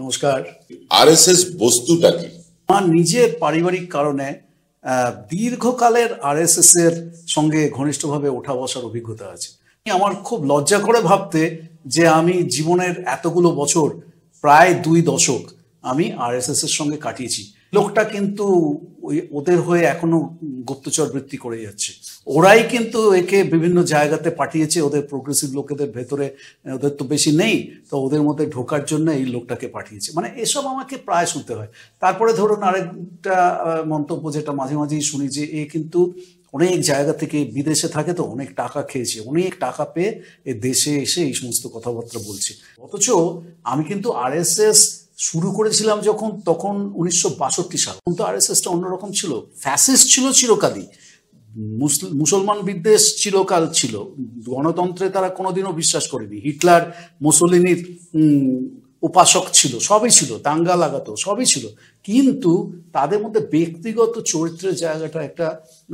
নমস্কার আরএসএস বস্তুটা কি আমার নিজের পারিবারিক কারণে দীর্ঘকালের আরএসএস এর সঙ্গে ঘনিষ্ঠভাবে ওঠা বসার অভিজ্ঞতা আছে আমার খুব লজ্জা করে ভাবতে যে আমি জীবনের এতগুলো বছর প্রায় দুই দশক আমি আরএসএস এর সঙ্গে কাটিয়েছি লোকটা কিন্তু ওই ওদের হয়ে এখনো গুপ্তচর বৃত্তি করে যাচ্ছে ওরাই কিন্তু একে বিভিন্ন জায়গাতে পাঠিয়েছে ওদের প্রোগ্রেসিভ লোকেদের ভেতরে ওদের তো বেশি নেই তো ওদের মধ্যে ঢোকার জন্য এই লোকটাকে পাঠিয়েছে মানে এসব আমাকে প্রায় শুনতে হয় তারপরে ধরুন আরেকটা মন্তব্য যেটা মাঝে মাঝেই শুনি যে এ কিন্তু অনেক জায়গা থেকে বিদেশে থাকে তো অনেক টাকা খেয়েছে অনেক টাকা পেয়ে এ দেশে এসে এই সমস্ত কথাবার্তা বলছে অথচ আমি কিন্তু আর এস এস শুরু করেছিলাম যখন তখন উনিশশো সাল তখন তো আর এস এসটা অন্যরকম ছিল ফ্যাসিস্ট ছিল চিরকালই মুসলমান বিদ্বেষ চিরকাল ছিল গণতন্ত্রে তারা কোনোদিনও বিশ্বাস করেনি হিটলার মুসলিনীর উপাসক ছিল সবই ছিল দাঙ্গা লাগাতো সবই ছিল কিন্তু তাদের মধ্যে ব্যক্তিগত চরিত্রের জায়গাটা একটা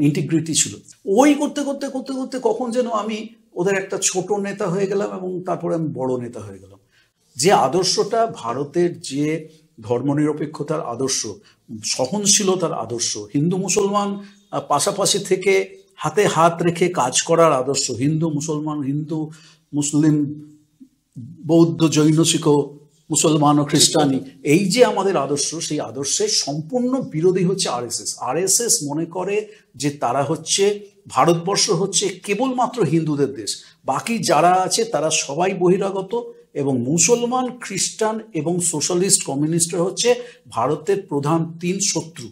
ইন্টিগ্রিটি ছিল ওই করতে করতে করতে করতে কখন যেন আমি ওদের একটা ছোট নেতা হয়ে গেলাম এবং তারপরে আমি বড় নেতা হয়ে গেলাম যে আদর্শটা ভারতের যে ধর্মনিরপেক্ষতার আদর্শ সহনশীলতার আদর্শ হিন্দু মুসলমান পাশাপাশি থেকে হাতে হাত রেখে কাজ করার আদর্শ হিন্দু মুসলমান হিন্দু মুসলিম বৌদ্ধ জৈন শিখ মুসলমান ও খ্রিস্টানি এই যে আমাদের আদর্শ সেই আদর্শের সম্পূর্ণ বিরোধী হচ্ছে আর R S S S S মনে করে যে তারা হচ্ছে ভারতবর্ষ হচ্ছে কেবলমাত্র হিন্দুদের দেশ বাকি যারা আছে তারা সবাই বহিরাগত এবং মুসলমান খ্রিস্টান এবং সোশ্যালিস্ট কমিউনিস্টরা হচ্ছে ভারতের প্রধান তিন শত্রু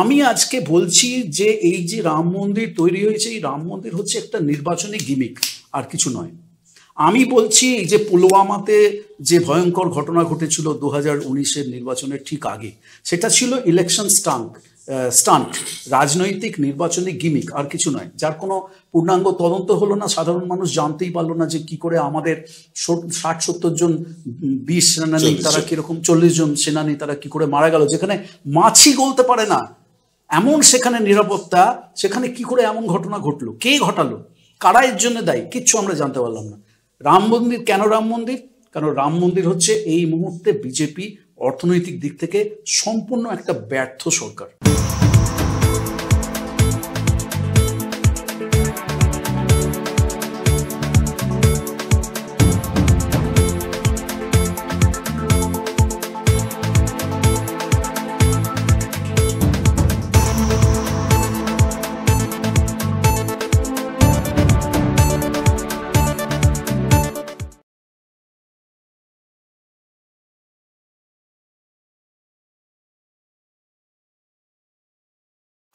আমি আজকে বলছি যে এই যে রাম মন্দির তৈরি হয়েছে এই রাম মন্দির হচ্ছে একটা নির্বাচনী গিমিক আর কিছু নয় আমি বলছি এই যে পুলওয়ামাতে যে ভয়ঙ্কর ঘটনা ঘটেছিল দু হাজার উনিশের নির্বাচনের ঠিক আগে সেটা ছিল ইলেকশন স্টাঙ্ক স্টান্ট রাজনৈতিক নির্বাচনী গিমিক আর কিছু নয় যার কোনো পূর্ণাঙ্গ তদন্ত হলো না সাধারণ মানুষ জানতেই পারলো না যে কি করে আমাদের ষাট সত্তর জন বিশ সেনানী তারা কিরকম চল্লিশ জন সেনানী তারা কি করে মারা গেল যেখানে মাছি গলতে পারে না এমন সেখানে নিরাপত্তা সেখানে কি করে এমন ঘটনা ঘটলো কে ঘটালো কারা এর জন্য দায়ী কিচ্ছু আমরা জানতে পারলাম না রাম মন্দির কেন রাম মন্দির কারণ রাম মন্দির হচ্ছে এই মুহূর্তে বিজেপি অর্থনৈতিক দিক থেকে সম্পূর্ণ একটা ব্যর্থ সরকার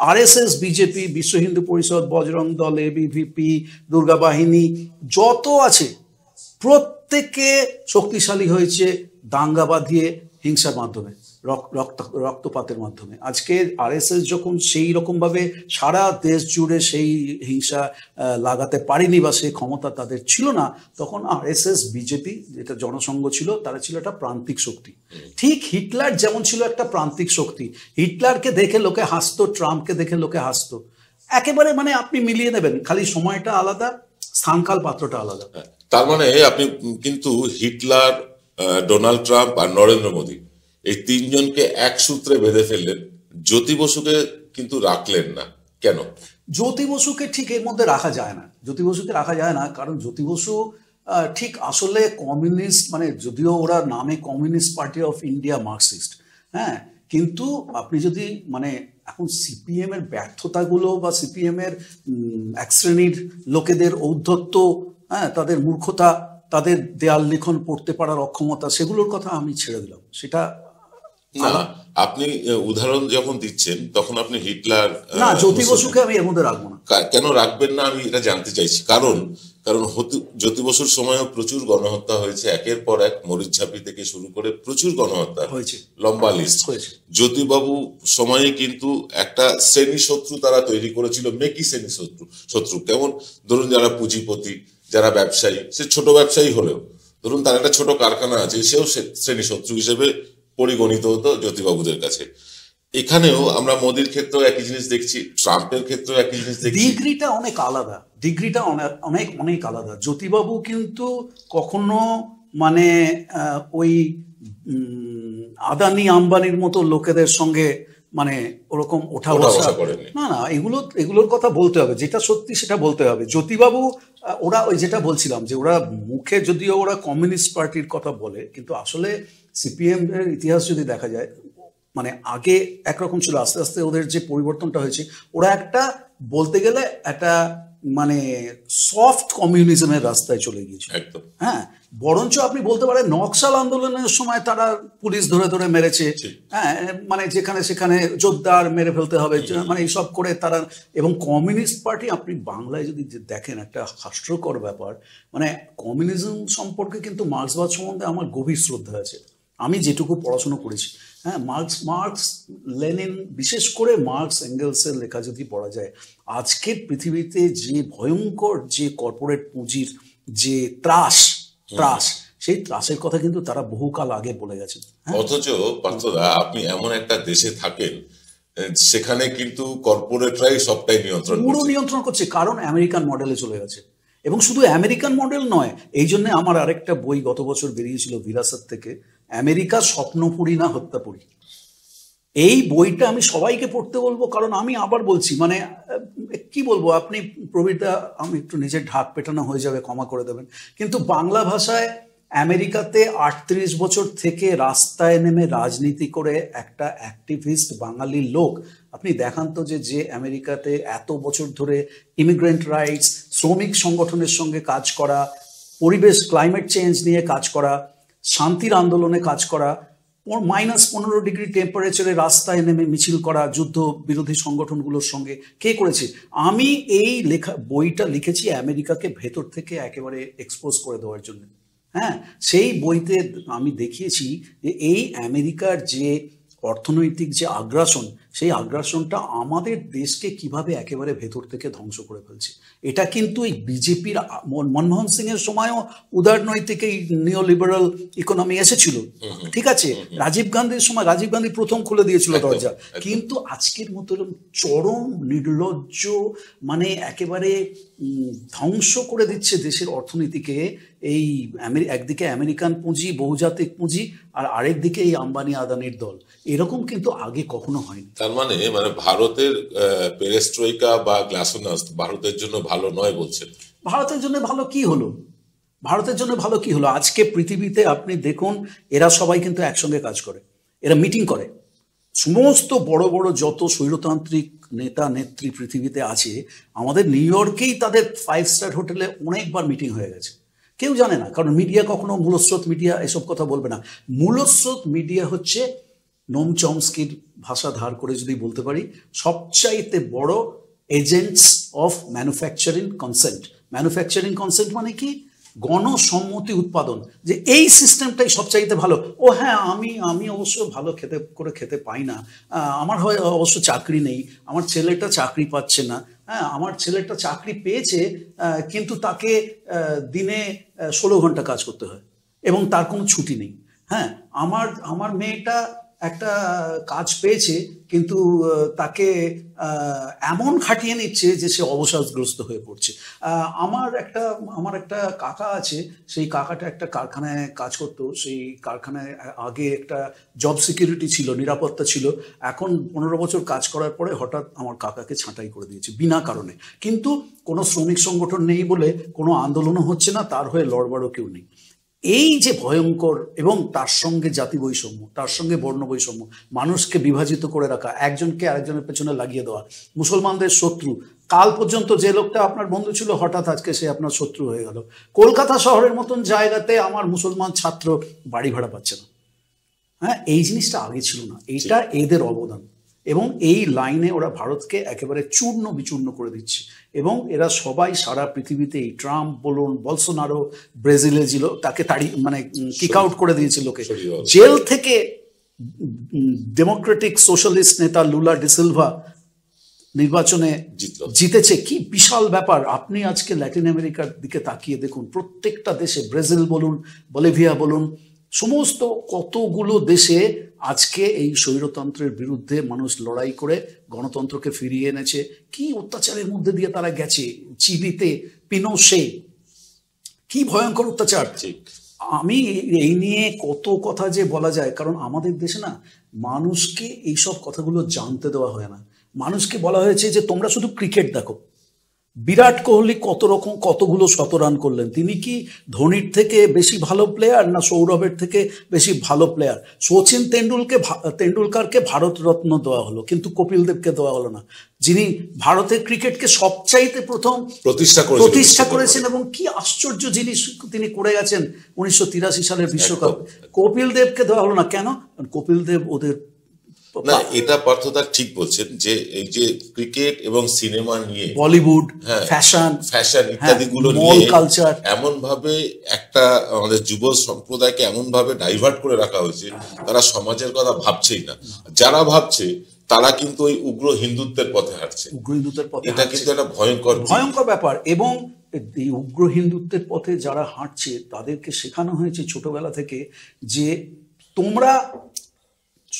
আরএসএস বিজেপি বিশ্ব হিন্দু পরিষদ বজরং দল এবিভিপি দুর্গা বাহিনী যত আছে প্রত্যেকে শক্তিশালী হয়েছে দাঙ্গা বাঁধিয়ে হিংসার মাধ্যমে রক্ত রক্তপাতের মাধ্যমে আজকে আরএসএস যখন সেই রকমভাবে সারা দেশ জুড়ে সেই হিংসা লাগাতে পারেনি বা সেই ক্ষমতা তাদের ছিল না তখন আর এস এস বিজেপি যেটা জনসংঘ ছিল তারা ছিল একটা প্রান্তিক শক্তি ঠিক হিটলার যেমন ছিল একটা প্রান্তিক শক্তি হিটলারকে দেখে লোকে হাসতো ট্রাম্পকে দেখে লোকে হাসতো একেবারে মানে আপনি মিলিয়ে নেবেন খালি সময়টা আলাদা স্থানকাল পাত্রটা আলাদা হ্যাঁ, তার মানে আপনি কিন্তু হিটলার ডোনাল্ড ট্রাম্প আর নরেন্দ্র মোদী এই তিনজনকে এক সূত্রে বেঁধে ফেললেন জ্যোতি বসুকে কিন্তু রাখলেন না কেন জ্যোতি বসুকে ঠিক এর মধ্যে রাখা যায় না জ্যোতি বসুকে রাখা যায় না কারণ জ্যোতি বসু ঠিক আসলে কমিউনিস্ট মানে যদিও ওরা নামে Communist Party of India Marxist হ্যাঁ কিন্তু আপনি যদি মানে এখন সিপিএম এর ব্যর্থতাগুলো বা সিপিএম এর এক শ্রেণীর লোকেদের ঔদ্ধত্য হ্যাঁ তাদের মূর্খতা তাদের দেয়াল লিখন পড়তে পারার অক্ষমতা সেগুলোর কথা আমি ছেড়ে দিলাম সেটা না আপনি উদাহরণ যখন দিচ্ছেন তখন আপনি হিটলার না জ্যোতি বসুকে আমি এর মধ্যে রাখবো না কেন রাখবেন না আমি এটা জানতে চাইছি কারণ কারণ জ্যোতি বসুর সময়ও প্রচুর গণহত্যা হয়েছে একের পর এক মরিচঝাপি থেকে শুরু করে প্রচুর গণহত্যা হয়েছে লম্বা লিস্ট জ্যোতিবাবু সময়ে কিন্তু একটা শ্রেণী শত্রু তারা তৈরি করেছিল মেকি শ্রেণী শত্রু শত্রু কেমন ধরুন যারা পুঁজিপতি যারা ব্যবসায়ী সে ছোট ব্যবসায়ী হলেও ধরুন তার একটা ছোট কারখানা আছে সেও শ্রেণী শত্রু হিসেবে পরিগণিত হতো জ্যোতিবাবুদের কাছে এখানেও আমরা মোদির ক্ষেত্রেও একই জিনিস দেখছি ট্রাম্পের ক্ষেত্রেও একই জিনিস দেখছি ডিগ্রিটা অনেক আলাদা ডিগ্রিটা অনেক অনেক আলাদা জ্যোতিবাবু কিন্তু কখনো মানে ওই আদানি আম্বানির মতো লোকেদের সঙ্গে মানে ওরকম ওঠা বসা না না এগুলো এগুলোর কথা বলতে হবে যেটা সত্যি সেটা বলতে হবে জ্যোতিবাবু ওরা ওই যেটা বলছিলাম যে ওরা মুখে যদিও ওরা কমিউনিস্ট পার্টির কথা বলে কিন্তু আসলে সিপিএম এর ইতিহাস যদি দেখা যায় মানে আগে একরকম ছিল আস্তে আস্তে ওদের যে পরিবর্তনটা হয়েছে ওরা একটা বলতে গেলে একটা মানে সফট কমিউনিজমের রাস্তায় চলে গিয়েছে হ্যাঁ বরঞ্চ আপনি বলতে পারেন নকশাল আন্দোলনের সময় তারা পুলিশ ধরে ধরে মেরেছে হ্যাঁ মানে যেখানে সেখানে জোরদার মেরে ফেলতে হবে মানে এইসব করে তারা এবং কমিউনিস্ট পার্টি আপনি বাংলায় যদি দেখেন একটা হাস্যকর ব্যাপার মানে কমিউনিজম সম্পর্কে কিন্তু মার্ক্সবাদ সম্বন্ধে আমার গভীর শ্রদ্ধা আছে আমি যেটুকু পড়াশুনো করেছি হ্যাঁ মার্কস মার্কস লেনিন বিশেষ করে মার্কস এঙ্গেলসের লেখা যদি পড়া যায় আজকের পৃথিবীতে যে ভয়ঙ্কর যে কর্পোরেট পুঁজির যে ত্রাস ত্রাস সেই ত্রাসের কথা কিন্তু তারা বহুকাল আগে বলে গেছেন হ্যাঁ। অথচ পার্থদা আপনি এমন একটা দেশে থাকেন সেখানে কিন্তু কর্পোরেটরাই সবটাই নিয়ন্ত্রণ পুরো নিয়ন্ত্রণ করছে কারণ আমেরিকান মডেলে চলে গেছে এবং শুধু আমেরিকান মডেল নয় এই জন্য আমার আরেকটা বই গত বছর বেরিয়েছিল বিরাসাত থেকে আমেরিকা স্বপ্নপুরী না হত্যাপুরী এই বইটা আমি সবাইকে পড়তে বলবো কারণ আমি আবার বলছি মানে কি বলবো আপনি প্রবীরদা আমি একটু নিজের ঢাক পেটানো হয়ে যাবে ক্ষমা করে দেবেন কিন্তু বাংলা ভাষায় আমেরিকাতে আটত্রিশ বছর থেকে রাস্তায় নেমে রাজনীতি করে একটা অ্যাক্টিভিস্ট বাঙালি লোক আপনি দেখান তো যে যে আমেরিকাতে এত বছর ধরে ইমিগ্রেন্ট রাইটস শ্রমিক সংগঠনের সঙ্গে কাজ করা পরিবেশ ক্লাইমেট চেঞ্জ নিয়ে কাজ করা শান্তির আন্দোলনে কাজ করা মাইনাস পনেরো ডিগ্রি টেম্পারেচারে রাস্তায় নেমে মিছিল করা যুদ্ধ বিরোধী সংগঠনগুলোর সঙ্গে কে করেছে আমি এই লেখা বইটা লিখেছি আমেরিকাকে ভেতর থেকে একেবারে এক্সপোজ করে দেওয়ার জন্য হ্যাঁ সেই বইতে আমি দেখিয়েছি যে এই আমেরিকার যে অর্থনৈতিক যে আগ্রাসন সেই আগ্রাসনটা আমাদের দেশকে কিভাবে একেবারে ভেতর থেকে ধ্বংস করে ফেলছে এটা কিন্তু এই বিজেপির মনমোহন সিং এর সময়ও উদারনৈতিক এই নিও লিবারাল ইকোনমি এসেছিল ঠিক আছে রাজীব গান্ধীর সময় রাজীব গান্ধী প্রথম খুলে দিয়েছিল দরজা কিন্তু আজকের মতো চরম নির্লজ্জ মানে একেবারে ধ্বংস করে দিচ্ছে দেশের অর্থনীতিকে এই একদিকে আমেরিকান পুঁজি বহুজাতিক পুঁজি আর আরেক দিকে এই আম্বানি আদানির দল এরকম কিন্তু আগে কখনো হয়নি তার মানে মানে ভারতের পেরেস্ট্রোইকা বা গ্লাসোনাস ভারতের জন্য ভালো নয় বলছেন ভারতের জন্য ভালো কি হলো ভারতের জন্য ভালো কি হলো আজকে পৃথিবীতে আপনি দেখুন এরা সবাই কিন্তু একসঙ্গে কাজ করে এরা মিটিং করে সমস্ত বড় বড় যত স্বৈরতান্ত্রিক নেতা নেত্রী পৃথিবীতে আছে আমাদের নিউ ইয়র্কেই তাদের ফাইভ স্টার হোটেলে অনেকবার মিটিং হয়ে গেছে কেউ জানে না কারণ মিডিয়া কখনো মূলস্রোত মিডিয়া এসব কথা বলবে না মূলস্রোত মিডিয়া হচ্ছে নোম চমস্কির ভাষা ধার করে যদি বলতে পারি সবচাইতে বড় agents of manufacturing consent manufacturing consent মানে কি গণসম্মতি উৎপাদন যে এই সিস্টেমটাই সবচাইতে ভালো ও হ্যাঁ আমি আমি অবশ্য ভালো খেতে করে খেতে পাই না আমার হয় অবশ্য চাকরি নেই আমার ছেলেটা চাকরি পাচ্ছে না হ্যাঁ আমার ছেলেটা চাকরি পেয়েছে কিন্তু তাকে দিনে ষোলো ঘন্টা কাজ করতে হয় এবং তার কোনো ছুটি নেই হ্যাঁ আমার আমার মেয়েটা একটা কাজ পেয়েছে কিন্তু তাকে এমন খাটিয়ে নিচ্ছে যে সে অবসাদগ্রস্ত হয়ে পড়ছে আমার একটা আমার একটা কাকা আছে সেই কাকাটা একটা কারখানায় কাজ করত সেই কারখানায় আগে একটা জব সিকিউরিটি ছিল নিরাপত্তা ছিল এখন পনেরো বছর কাজ করার পরে হঠাৎ আমার কাকাকে ছাঁটাই করে দিয়েছে বিনা কারণে কিন্তু কোনো শ্রমিক সংগঠন নেই বলে কোনো আন্দোলনও হচ্ছে না তার হয়ে লড়বারও কেউ নেই এই যে ভয়ঙ্কর এবং তার সঙ্গে জাতি বৈষম্য তার সঙ্গে বর্ণ বৈষম্য মানুষকে বিভাজিত করে রাখা একজনকে আরেকজনের পেছনে লাগিয়ে দেওয়া মুসলমানদের শত্রু কাল পর্যন্ত যে লোকটা আপনার বন্ধু ছিল হঠাৎ আজকে সে আপনার শত্রু হয়ে গেল কলকাতা শহরের মতন জায়গাতে আমার মুসলমান ছাত্র বাড়ি ভাড়া পাচ্ছে না হ্যাঁ এই জিনিসটা আগে ছিল না এইটা এদের অবদান এবং এই লাইনে ওরা ভারতকে একেবারে চূর্ণ বিচূর্ণ করে দিচ্ছে এবং এরা সবাই সারা পৃথিবীতে এই ট্রাম্প বলুন বলসোনারো ব্রাজিলে ছিল তাকে তাড়ি মানে কিক আউট করে দিয়েছে লোকে জেল থেকে ডেমোক্রেটিক সোশ্যালিস্ট নেতা লুলা ডিসিলভা নির্বাচনে জিতেছে কি বিশাল ব্যাপার আপনি আজকে ল্যাটিন আমেরিকার দিকে তাকিয়ে দেখুন প্রত্যেকটা দেশে ব্রাজিল বলুন বলিভিয়া বলুন সমস্ত কতগুলো দেশে আজকে এই স্বৈরতন্ত্রের বিরুদ্ধে মানুষ লড়াই করে গণতন্ত্রকে ফিরিয়ে এনেছে কি অত্যাচারের মধ্যে দিয়ে তারা গেছে চিলিতে পিনোসে কি ভয়ঙ্কর অত্যাচার আমি এই নিয়ে কত কথা যে বলা যায় কারণ আমাদের দেশে না মানুষকে এইসব কথাগুলো জানতে দেওয়া হয় না মানুষকে বলা হয়েছে যে তোমরা শুধু ক্রিকেট দেখো বিরাট কোহলি কত রকম কতগুলো শতরান করলেন তিনি কি ধোনির থেকে বেশি ভালো প্লেয়ার না সৌরভের থেকে বেশি ভালো প্লেয়ার সচিন তেন্ডুলকে তেন্ডুলকারকে ভারতরত্ন দেওয়া হলো কিন্তু কপিল দেবকে দেওয়া হলো না যিনি ভারতের ক্রিকেটকে সবচাইতে প্রথম প্রতিষ্ঠা প্রতিষ্ঠা করেছেন এবং কি আশ্চর্য জিনিস তিনি করে গেছেন উনিশশো সালের বিশ্বকাপ কপিল দেবকে দেওয়া হলো না কেন কপিল দেব ওদের না এটা পার্থদা ঠিক বলছেন যে এই যে ক্রিকেট এবং সিনেমা নিয়ে বলিউড ফ্যাশন ফ্যাশন ইত্যাদি গুলো নিয়ে কালচার এমন ভাবে একটা আমাদের যুব সম্প্রদায়কে এমন ভাবে ডাইভার্ট করে রাখা হয়েছে তারা সমাজের কথা ভাবছেই না যারা ভাবছে তারা কিন্তু ওই উগ্র হিন্দুত্বের পথে হাঁটছে উগ্র হিন্দুত্বের পথে এটা কিন্তু একটা ভয়ঙ্কর ভয়ঙ্কর ব্যাপার এবং এই উগ্র হিন্দুত্বের পথে যারা হাঁটছে তাদেরকে শেখানো হয়েছে ছোটবেলা থেকে যে তোমরা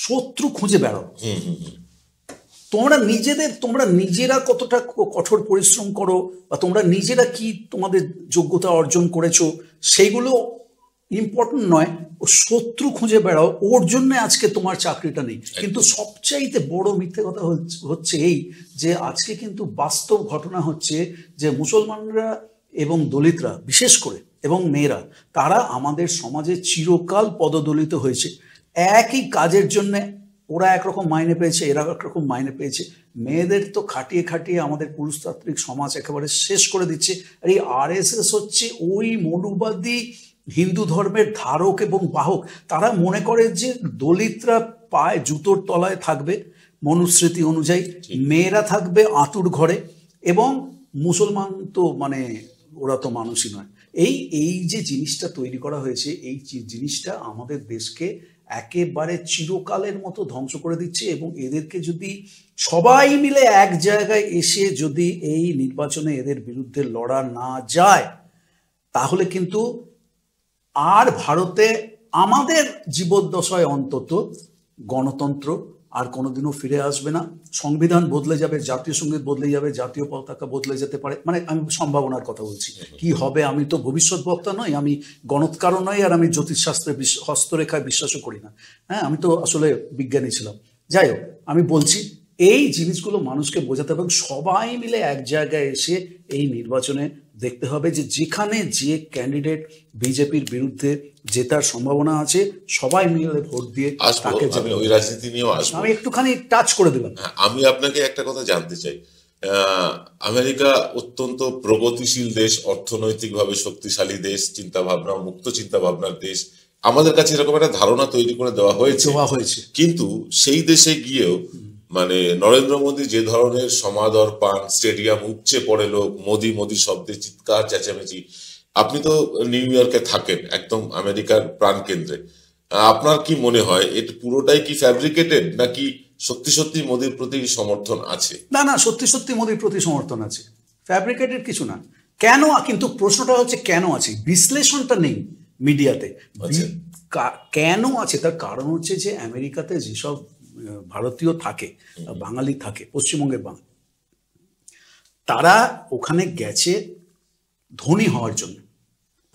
শত্রু খুঁজে বেড়ো তোমরা নিজেদের তোমরা নিজেরা কতটা কঠোর পরিশ্রম করো বা তোমরা নিজেরা কি তোমাদের যোগ্যতা অর্জন করেছো সেইগুলো ইম্পর্টেন্ট নয় ও শত্রু খুঁজে বেড়াও ওর জন্য আজকে তোমার চাকরিটা নেই কিন্তু সবচাইতে বড় মিথ্যে কথা হচ্ছে এই যে আজকে কিন্তু বাস্তব ঘটনা হচ্ছে যে মুসলমানরা এবং দলিতরা বিশেষ করে এবং মেয়েরা তারা আমাদের সমাজে চিরকাল পদদলিত হয়েছে একই কাজের জন্য ওরা একরকম মাইনে পেয়েছে এরা একরকম মাইনে পেয়েছে মেয়েদের তো খাটিয়ে খাটিয়ে আমাদের পুরুষতান্ত্রিক সমাজ একেবারে শেষ করে দিচ্ছে আর এই আর হচ্ছে ওই মনুবাদী হিন্দু ধর্মের ধারক এবং বাহক তারা মনে করে যে দলিতরা পায় জুতোর তলায় থাকবে মনুস্মৃতি অনুযায়ী মেয়েরা থাকবে আঁতুর ঘরে এবং মুসলমান তো মানে ওরা তো মানুষই নয় এই এই যে জিনিসটা তৈরি করা হয়েছে এই জিনিসটা আমাদের দেশকে একেবারে চিরকালের মতো ধ্বংস করে দিচ্ছে এবং এদেরকে যদি সবাই মিলে এক জায়গায় এসে যদি এই নির্বাচনে এদের বিরুদ্ধে লড়া না যায় তাহলে কিন্তু আর ভারতে আমাদের জীবদ্দশায় অন্তত গণতন্ত্র আর কোনোদিনও ফিরে আসবে না সংবিধান বদলে যাবে জাতীয় সঙ্গীত বদলে যাবে জাতীয় পতাকা বদলে যেতে পারে মানে আমি সম্ভাবনার কথা বলছি কি হবে আমি তো ভবিষ্যৎ বক্তা নয় আমি গণৎকারও নয় আর আমি জ্যোতিষশাস্ত্রে হস্তরেখায় বিশ্বাসও করি না হ্যাঁ আমি তো আসলে বিজ্ঞানী ছিলাম যাই হোক আমি বলছি এই জিনিসগুলো মানুষকে বোঝাতে এবং সবাই মিলে এক জায়গায় এসে এই নির্বাচনে দেখতে হবে যে যেখানে যে ক্যান্ডিডেট বিজেপির বিরুদ্ধে জেতার সম্ভাবনা আছে সবাই মিলে ভোট দিয়ে তাকে ওই রাজনীতি নিয়েও আসবো আমি একটুখানি টাচ করে দেবেন হ্যাঁ, আমি আপনাকে একটা কথা জানতে চাই আমেরিকা অত্যন্ত প্রগতিশীল দেশ অর্থনৈতিকভাবে শক্তিশালী দেশ চিন্তা ভাবনা মুক্ত চিন্তা ভাবনার দেশ আমাদের কাছে এরকম একটা ধারণা তৈরি করে দেওয়া হয়েছে কিন্তু সেই দেশে গিয়েও মানে নরেন্দ্র মোদী যে ধরনের সমাদর পান স্টেডিয়াম উপচে পড়ে লোক মোদি মোদী শব্দে চিৎকার চেঁচামেচি আপনি তো নিউ ইয়র্কে থাকেন একদম আমেরিকার প্রাণকেন্দ্রে আপনার কি মনে হয় এটা পুরোটাই কি ফ্যাব্রিকেটেড নাকি সত্যি সত্যি মোদির প্রতি সমর্থন আছে না না সত্যি সত্যি মোদির প্রতি সমর্থন আছে ফ্যাব্রিকেটেড কিছু না কেন কিন্তু প্রশ্নটা হচ্ছে কেন আছে বিশ্লেষণটা নেই মিডিয়াতে আচ্ছা। কেন আছে তার কারণ হচ্ছে যে আমেরিকাতে যেসব ভারতীয় থাকে বাঙালি থাকে পশ্চিমবঙ্গের বাঙালি তারা ওখানে গেছে ধনী হওয়ার জন্য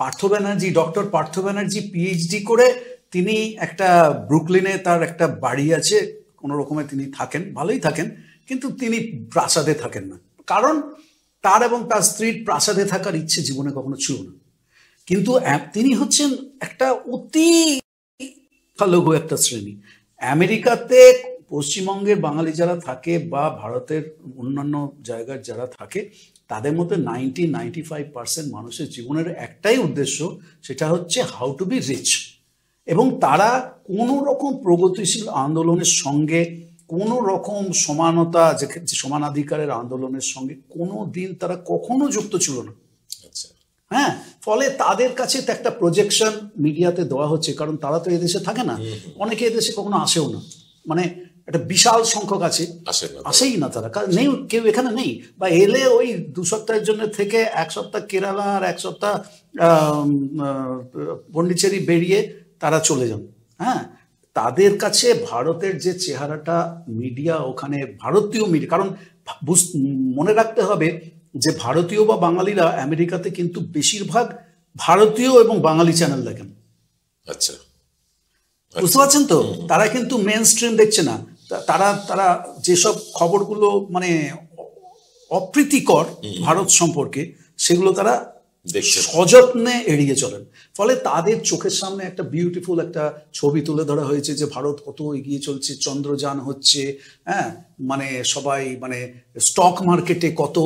পার্থ ব্যানার্জি ডক্টর পার্থ ব্যানার্জি পিএইচডি করে তিনি একটা ব্রুকলিনে তার একটা বাড়ি আছে কোনো রকমে তিনি থাকেন ভালোই থাকেন কিন্তু তিনি প্রাসাদে থাকেন না কারণ তার এবং তার স্ত্রীর প্রাসাদে থাকার ইচ্ছে জীবনে কখনো ছিল না কিন্তু তিনি হচ্ছেন একটা অতি লঘু একটা শ্রেণী আমেরিকাতে পশ্চিমবঙ্গের বাঙালি যারা থাকে বা ভারতের অন্যান্য জায়গার যারা থাকে তাদের মধ্যে নাইনটি নাইনটি ফাইভ পার্সেন্ট মানুষের জীবনের একটাই উদ্দেশ্য সেটা হচ্ছে হাউ টু বি রিচ এবং তারা কোনো রকম প্রগতিশীল আন্দোলনের সঙ্গে কোনো রকম সমানতা যে সমানাধিকারের আন্দোলনের সঙ্গে কোনো দিন তারা কখনো যুক্ত ছিল না হ্যাঁ ফলে তাদের কাছে তো একটা প্রজেকশন মিডিয়াতে দেওয়া হচ্ছে কারণ তারা তো এদেশে থাকে না অনেকে এদেশে কখনো আসেও না মানে একটা বিশাল সংখ্যক আছে আসেই না তারা নেই কেউ এখানে নেই বা এলে ওই দু সপ্তাহের জন্য থেকে এক সপ্তাহ কেরালা আর এক সপ্তাহ পন্ডিচেরি বেরিয়ে তারা চলে যান হ্যাঁ তাদের কাছে ভারতের যে চেহারাটা মিডিয়া ওখানে ভারতীয় মিডিয়া কারণ মনে রাখতে হবে যে ভারতীয় বা বাঙালিরা আমেরিকাতে কিন্তু বেশিরভাগ ভারতীয় এবং বাঙালি চ্যানেল দেখেন আচ্ছা বুঝতে পারছেন তো তারা কিন্তু মেন স্ট্রিম দেখছে না তারা তারা যেসব খবরগুলো মানে অপ্রীতিকর ভারত সম্পর্কে সেগুলো তারা সযত্নে এড়িয়ে চলেন ফলে তাদের চোখের সামনে একটা বিউটিফুল একটা ছবি তুলে ধরা হয়েছে যে ভারত কত এগিয়ে চলছে চন্দ্রযান হচ্ছে হ্যাঁ মানে সবাই মানে স্টক মার্কেটে কত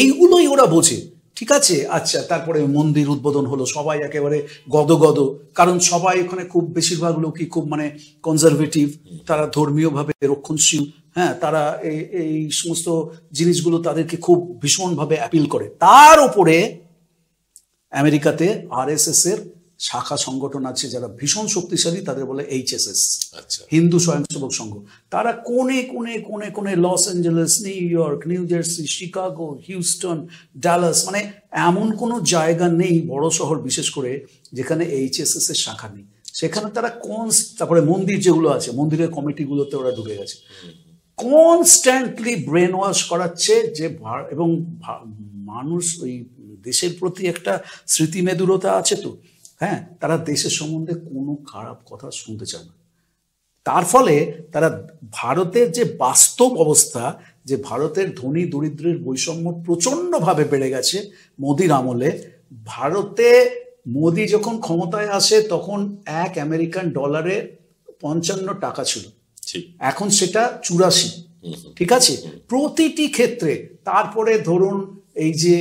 এইগুলোই ওরা বোঝে ঠিক আছে আচ্ছা তারপরে মন্দির উদ্বোধন হলো সবাই একেবারে গদগদ কারণ সবাই ওখানে খুব বেশিরভাগ লোকই খুব মানে কনজারভেটিভ তারা ধর্মীয়ভাবে রক্ষণশীল হ্যাঁ তারা এই এই সমস্ত জিনিসগুলো তাদেরকে খুব ভীষণভাবে অ্যাপিল করে তার উপরে আমেরিকাতে আর এর শাখা সংগঠন আছে যারা ভীষণ শক্তিশালী তাদের বলে এইচএসএস আচ্ছা। হিন্দু স্বয়ংসেবক সংঘ তারা কোনে কোনে কোনে কোনে Los Angeles New York New Jersey Chicago Houston Dallas মানে এমন কোনো জায়গা নেই বড় শহর বিশেষ করে যেখানে এইচএসএস এর শাখা নেই সেখানে তারা কোন তারপরে মন্দির যেগুলো আছে মন্দিরের কমিটিগুলোতে ওরা ঢুকে গেছে কনস্ট্যান্টলি ব্রেন ওয়াশ করাচ্ছে যে এবং মানুষ ওই দেশের প্রতি একটা স্মৃতি মেদুরতা আছে তো হ্যাঁ তারা দেশের সম্বন্ধে কোনো খারাপ কথা শুনতে চায় না তার ফলে তারা ভারতের যে বাস্তব অবস্থা যে ভারতের ধনী দরিদ্রের বৈষম্য প্রচণ্ডভাবে বেড়ে গেছে মোদির আমলে ভারতে মোদি যখন ক্ষমতায় আসে তখন এক আমেরিকান ডলারে পঞ্চান্ন টাকা ছিল এখন সেটা চুরাশি ঠিক আছে প্রতিটি ক্ষেত্রে তারপরে ধরুন এই যে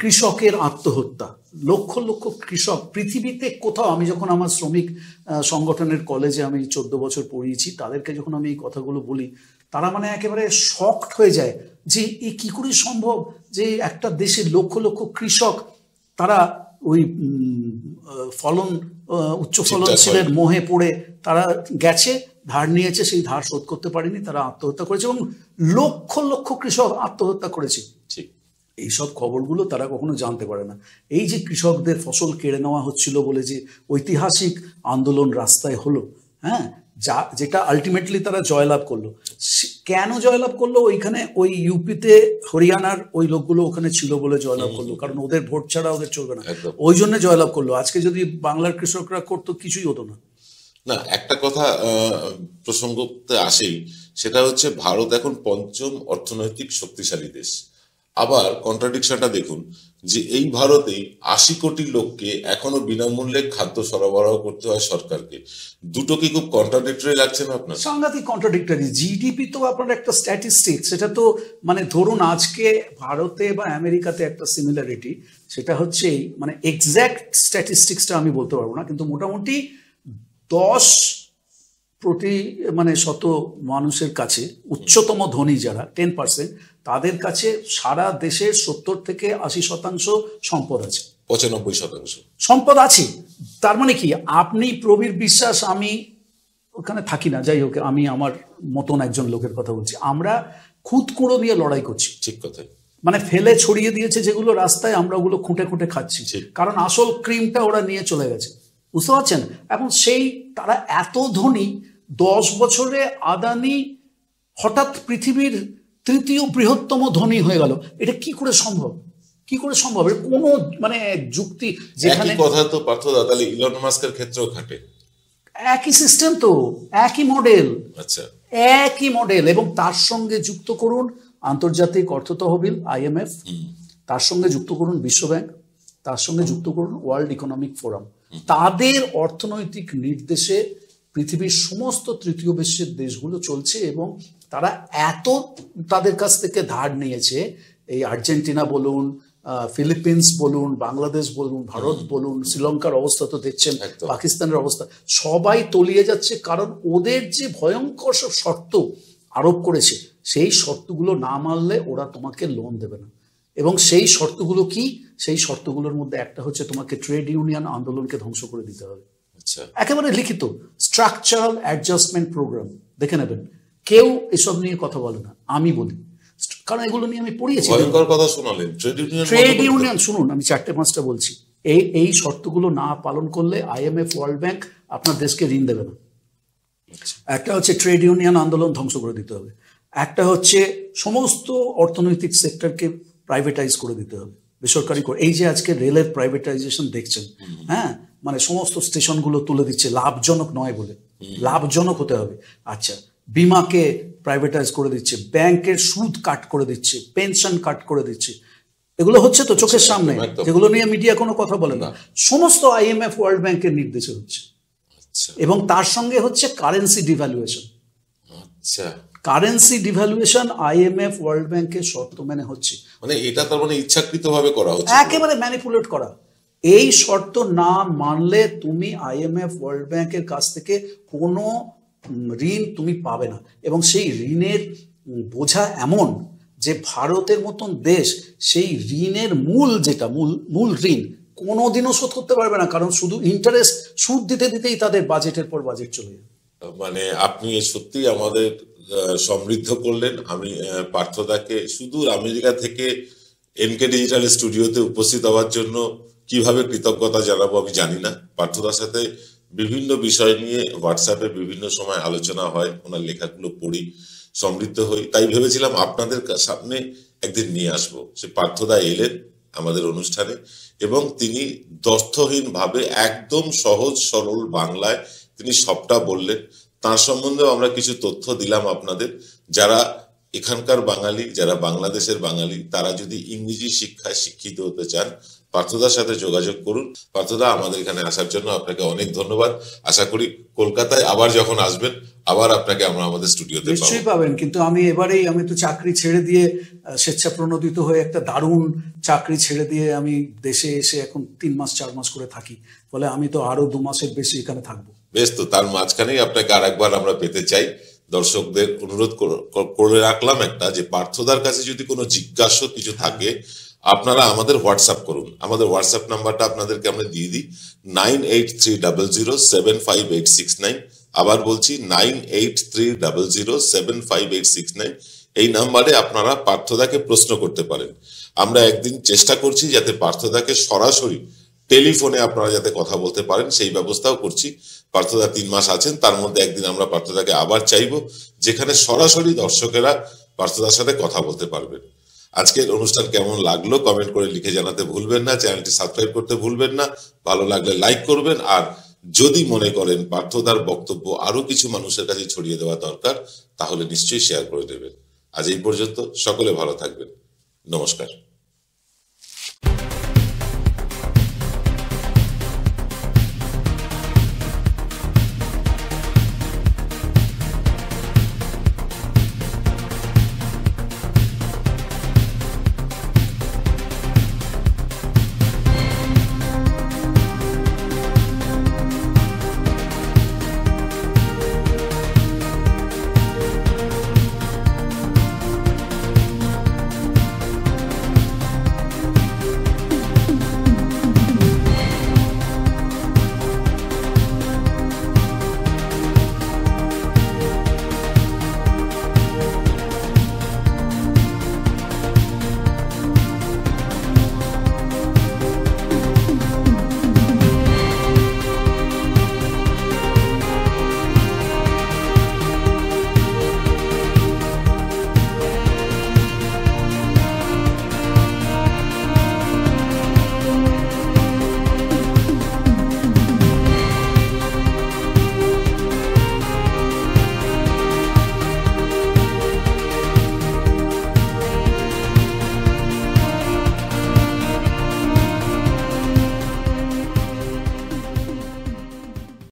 কৃষকের আত্মহত্যা লক্ষ লক্ষ কৃষক পৃথিবীতে কোথাও আমি যখন আমার শ্রমিক সংগঠনের কলেজে আমি চোদ্দ বছর পড়িয়েছি তাদেরকে যখন আমি এই কথাগুলো বলি তারা মানে একেবারে শক্ট হয়ে যায় যে এ কি করে সম্ভব যে একটা দেশের লক্ষ লক্ষ কৃষক তারা ওই ফলন উচ্চ ফলনশীলের মোহে পড়ে তারা গেছে ধার নিয়েছে সেই ধার শোধ করতে পারেনি তারা আত্মহত্যা করেছে এবং লক্ষ লক্ষ কৃষক আত্মহত্যা করেছে ঠিক এইসব খবরগুলো তারা কখনো জানতে পারে না এই যে কৃষকদের ফসল কেড়ে নেওয়া হচ্ছিল বলে যে ঐতিহাসিক আন্দোলন রাস্তায় হলো হ্যাঁ যা যেটা আলটিমেটলি তারা জয়লাভ করলো কেন জয়লাভ করলো ওইখানে ওই ইউপিতে হরিয়ানার ওই লোকগুলো ওখানে ছিল বলে জয়লাভ করলো কারণ ওদের ভোট ছাড়া ওদের চলবে না ওই জন্য জয়লাভ করলো আজকে যদি বাংলার কৃষকরা করতো কিছুই হতো না না একটা কথা প্রসঙ্গতে আসেই সেটা হচ্ছে ভারত এখন পঞ্চম অর্থনৈতিক শক্তিশালী দেশ আবার কন্ট্রাডিকশনটা দেখুন যে এই ভারতে আশি কোটি লোককে এখনো বিনামূল্যে খাদ্য সরবরাহ করতে হয় সরকারকে দুটো কি খুব কন্ট্রাডিক্টরি লাগছে না আপনার সাংঘাতিক কন্ট্রাডিক্টরি জিডিপি তো আপনার একটা স্ট্যাটিস্টিক সেটা তো মানে ধরুন আজকে ভারতে বা আমেরিকাতে একটা সিমিলারিটি সেটা হচ্ছে মানে এক্স্যাক্ট স্ট্যাটিস্টিক্সটা আমি বলতে পারবো না কিন্তু মোটামুটি দশ প্রতি মানে শত মানুষের কাছে উচ্চতম ধনী যারা টেন পার্সেন্ট তাদের কাছে সারা দেশের সত্তর থেকে আশি শতাংশ সম্পদ আছে পঁচানব্বই শতাংশ সম্পদ আছে তার মানে কি আপনি প্রবীর বিশ্বাস আমি ওখানে থাকি না যাই হোক আমি আমার মতন একজন লোকের কথা বলছি আমরা খুঁতকুড়ো দিয়ে লড়াই করছি ঠিক কথা মানে ফেলে ছড়িয়ে দিয়েছে যেগুলো রাস্তায় আমরা ওগুলো খুঁটে খুঁটে খাচ্ছি কারণ আসল ক্রিমটা ওরা নিয়ে চলে গেছে বুঝতে পারছেন এখন সেই তারা এত ধনী দশ বছরে আদানি হঠাৎ পৃথিবীর তৃতীয় বৃহত্তম ধনী হয়ে গেল এটা কি করে সম্ভব কি করে সম্ভব কোন মানে যুক্তি যেখানে কথা তো পার্থ দাদালি ইলন মাস্কের ক্ষেত্রেও খাটে একই সিস্টেম তো একই মডেল আচ্ছা একই মডেল এবং তার সঙ্গে যুক্ত করুন আন্তর্জাতিক অর্থ তহবিল আইএমএফ তার সঙ্গে যুক্ত করুন বিশ্বব্যাংক তার সঙ্গে যুক্ত করুন ওয়ার্ল্ড ইকোনমিক ফোরাম তাদের অর্থনৈতিক নির্দেশে পৃথিবীর সমস্ত তৃতীয় বিশ্বের দেশগুলো চলছে এবং তারা এত তাদের কাছ থেকে ধার নিয়েছে এই আর্জেন্টিনা বলুন ফিলিপিন্স বলুন বাংলাদেশ বলুন ভারত বলুন শ্রীলঙ্কার অবস্থা তো দেখছেন পাকিস্তানের অবস্থা সবাই তলিয়ে যাচ্ছে কারণ ওদের যে ভয়ঙ্কর সব শর্ত আরোপ করেছে সেই শর্তগুলো না মানলে ওরা তোমাকে লোন দেবে না এবং সেই শর্তগুলো কি সেই শর্তগুলোর মধ্যে একটা হচ্ছে তোমাকে ট্রেড ইউনিয়ন আন্দোলনকে ধ্বংস করে দিতে হবে আচ্ছা। একেবারে লিখিত স্ট্রাকচারাল অ্যাডজাস্টমেন্ট প্রোগ্রাম দেখে নেবেন কেউ এসব নিয়ে কথা বলে না আমি বলি কারণ এগুলো নিয়ে আমি পড়িয়েছি কথা শোনালেন ট্রেড ইউনিয়ন শুনুন আমি চারটে পাঁচটা বলছি এই এই শর্তগুলো না পালন করলে আইএমএফ ওয়ার্ল্ড ব্যাংক আপনার দেশকে ঋণ দেবে না আচ্ছা। একটা হচ্ছে ট্রেড ইউনিয়ন আন্দোলন ধ্বংস করে দিতে হবে একটা হচ্ছে সমস্ত অর্থনৈতিক সেক্টরকে প্রাইভেটাইজ করে দিতে হবে বেসরকারি এই যে আজকে রেলের প্রাইভেটাইজেশন দেখছেন হ্যাঁ মানে সমস্ত স্টেশনগুলো তুলে দিচ্ছে লাভজনক নয় বলে লাভজনক হতে হবে আচ্ছা বিমাকে প্রাইভেটাইজ করে দিচ্ছে ব্যাংকের সুদ কাট করে দিচ্ছে পেনশন কাট করে দিচ্ছে এগুলো হচ্ছে তো চোখের আচ্ছা, সামনে যেগুলো নিয়ে মিডিয়া কোনো কথা বলে না সমস্ত আইএমএফ ওয়ার্ল্ড ব্যাংকের নির্দেশে হচ্ছে আচ্ছা। এবং তার সঙ্গে হচ্ছে কারেন্সি ডিভ্যালুয়েশন আচ্ছা কারেন্সি ডিভ্যালুয়েশন আইএমএফ ওয়ার্ল্ড ব্যাংকের শর্ত মেনে হচ্ছে মানে এটা তার মানে ইচ্ছাকৃতভাবে করা হচ্ছে একেবারে ম্যানিপুলেট করা এই শর্ত না মানলে তুমি আইএমএফ ওয়ার্ল্ড ব্যাংকের কাছ থেকে কোনো ঋণ তুমি পাবে না এবং সেই ঋণের বোঝা এমন যে ভারতের মতন দেশ সেই ঋণের মূল যেটা মূল মূল ঋণ কোনোদিনও শোধ করতে পারবে না কারণ শুধু ইন্টারেস্ট সুদ দিতে দিতেই তাদের বাজেটের পর বাজেট চলে যাবে মানে আপনি সত্যি আমাদের সমৃদ্ধ করলেন আমি পার্থদাকে সুদূর আমেরিকা থেকে এনকে ডিজিটাল স্টুডিওতে উপস্থিত হওয়ার জন্য কিভাবে কৃতজ্ঞতা জানাবো আমি জানি না পার্থদার সাথে বিভিন্ন বিষয় নিয়ে হোয়াটসঅ্যাপে বিভিন্ন সময় আলোচনা হয় ওনার লেখাগুলো পড়ি সমৃদ্ধ হই তাই ভেবেছিলাম আপনাদের সামনে একদিন নিয়ে আসব সে পার্থদা এলেন আমাদের অনুষ্ঠানে এবং তিনি দস্থহীনভাবে একদম সহজ সরল বাংলায় তিনি সবটা বললেন তার সম্বন্ধেও আমরা কিছু তথ্য দিলাম আপনাদের যারা এখানকার বাঙালি যারা বাংলাদেশের বাঙালি তারা যদি ইংরেজি শিক্ষায় শিক্ষিত হতে চান পার্থদার সাথে যোগাযোগ করুন পার্থদা আমাদের এখানে আসার জন্য আপনাকে অনেক ধন্যবাদ আশা করি কলকাতায় আবার যখন আসবেন আবার আপনাকে আমরা আমাদের স্টুডিওতে নিশ্চয়ই পাবেন কিন্তু আমি এবারেই আমি তো চাকরি ছেড়ে দিয়ে স্বেচ্ছা প্রণোদিত হয়ে একটা দারুণ চাকরি ছেড়ে দিয়ে আমি দেশে এসে এখন তিন মাস চার মাস করে থাকি ফলে আমি তো আরো দু মাসের বেশি এখানে থাকবো বেশ তো তার মাঝখানেই আপনাকে আর একবার আমরা পেতে চাই দর্শকদের অনুরোধ করে রাখলাম একটা যে পার্থদার কাছে যদি কোনো জিজ্ঞাসা কিছু থাকে আপনারা আমাদের হোয়াটসঅ্যাপ করুন আমাদের হোয়াটসঅ্যাপ নাম্বারটা আপনাদেরকে আমরা দিয়ে দিই nine eight three double zero seven five eight six nine আবার বলছি nine eight three double zero seven five eight six nine এই নাম্বারে আপনারা পার্থদাকে প্রশ্ন করতে পারেন আমরা একদিন চেষ্টা করছি যাতে পার্থদাকে সরাসরি টেলিফোনে আপনারা যাতে কথা বলতে পারেন সেই ব্যবস্থাও করছি পার্থদা তিন মাস আছেন তার মধ্যে একদিন আমরা পার্থদাকে আবার চাইব যেখানে সরাসরি দর্শকেরা পার্থদার সাথে কথা বলতে পারবেন আজকের অনুষ্ঠান কেমন লাগলো কমেন্ট করে লিখে জানাতে ভুলবেন না চ্যানেলটি সাবস্ক্রাইব করতে ভুলবেন না ভালো লাগলে লাইক করবেন আর যদি মনে করেন পার্থদার বক্তব্য আরো কিছু মানুষের কাছে ছড়িয়ে দেওয়া দরকার তাহলে নিশ্চয়ই শেয়ার করে দেবেন আজ এই পর্যন্ত সকলে ভালো থাকবেন নমস্কার